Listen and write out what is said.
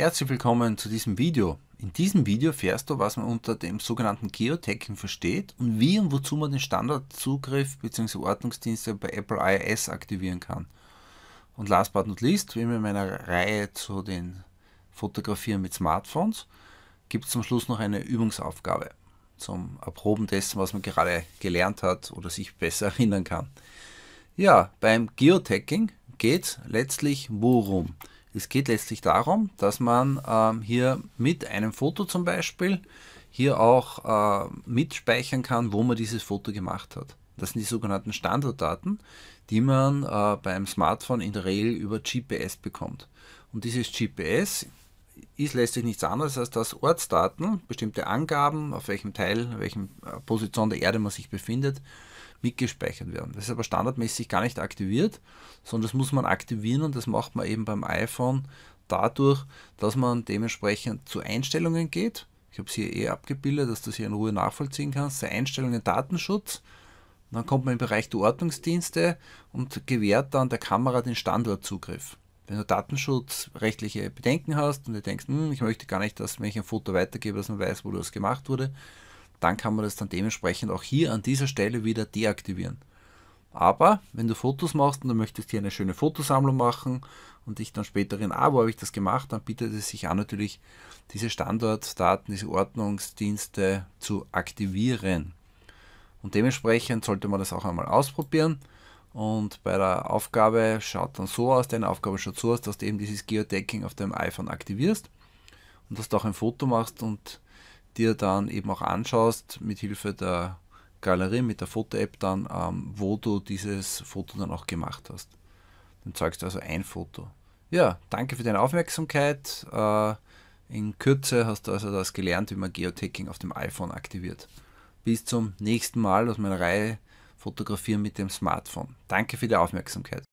Herzlich willkommen zu diesem Video. In diesem Video fährst du, was man unter dem sogenannten Geotagging versteht und wie und wozu man den Standardzugriff bzw. Ordnungsdienste bei Apple iOS aktivieren kann. Und last but not least, wie in meiner Reihe zu den Fotografieren mit Smartphones, gibt es zum Schluss noch eine Übungsaufgabe zum Erproben dessen, was man gerade gelernt hat oder sich besser erinnern kann. Ja, beim Geotagging geht es letztlich worum? Es geht letztlich darum, dass man ähm, hier mit einem Foto zum Beispiel hier auch äh, mitspeichern kann, wo man dieses Foto gemacht hat. Das sind die sogenannten Standortdaten, die man äh, beim Smartphone in der Regel über GPS bekommt. Und dieses GPS ist letztlich nichts anderes als dass Ortsdaten, bestimmte Angaben, auf welchem Teil, welchem äh, Position der Erde man sich befindet, mitgespeichert werden. Das ist aber standardmäßig gar nicht aktiviert, sondern das muss man aktivieren und das macht man eben beim iPhone dadurch, dass man dementsprechend zu Einstellungen geht. Ich habe es hier eh abgebildet, dass du es hier in Ruhe nachvollziehen kannst. Einstellungen Datenschutz. Dann kommt man im Bereich der Ordnungsdienste und gewährt dann der Kamera den Standortzugriff. Wenn du datenschutzrechtliche Bedenken hast und du denkst, hm, ich möchte gar nicht, dass wenn ich ein Foto weitergebe, dass man weiß, wo das gemacht wurde, dann kann man das dann dementsprechend auch hier an dieser Stelle wieder deaktivieren. Aber wenn du Fotos machst und du möchtest hier eine schöne Fotosammlung machen und dich dann später in ah, wo habe ich das gemacht, dann bietet es sich an natürlich diese Standortdaten, diese Ordnungsdienste zu aktivieren. Und dementsprechend sollte man das auch einmal ausprobieren. Und bei der Aufgabe schaut dann so aus, deine Aufgabe schaut so aus, dass du eben dieses Geotagging auf deinem iPhone aktivierst und dass du auch ein Foto machst und dir dann eben auch anschaust, mit Hilfe der Galerie, mit der Foto-App dann, ähm, wo du dieses Foto dann auch gemacht hast. Dann zeigst du also ein Foto. Ja, danke für deine Aufmerksamkeit. Äh, in Kürze hast du also das gelernt, wie man Geotagging auf dem iPhone aktiviert. Bis zum nächsten Mal aus meiner Reihe Fotografieren mit dem Smartphone. Danke für die Aufmerksamkeit.